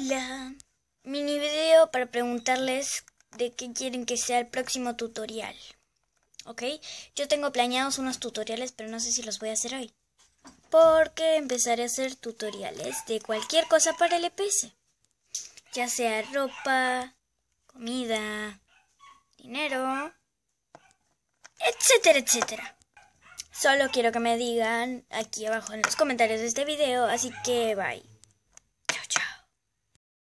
Hola, mini video para preguntarles de qué quieren que sea el próximo tutorial. ¿Ok? Yo tengo planeados unos tutoriales, pero no sé si los voy a hacer hoy. Porque empezaré a hacer tutoriales de cualquier cosa para el EPS. Ya sea ropa, comida, dinero, etcétera, etcétera. Solo quiero que me digan aquí abajo en los comentarios de este video, así que bye.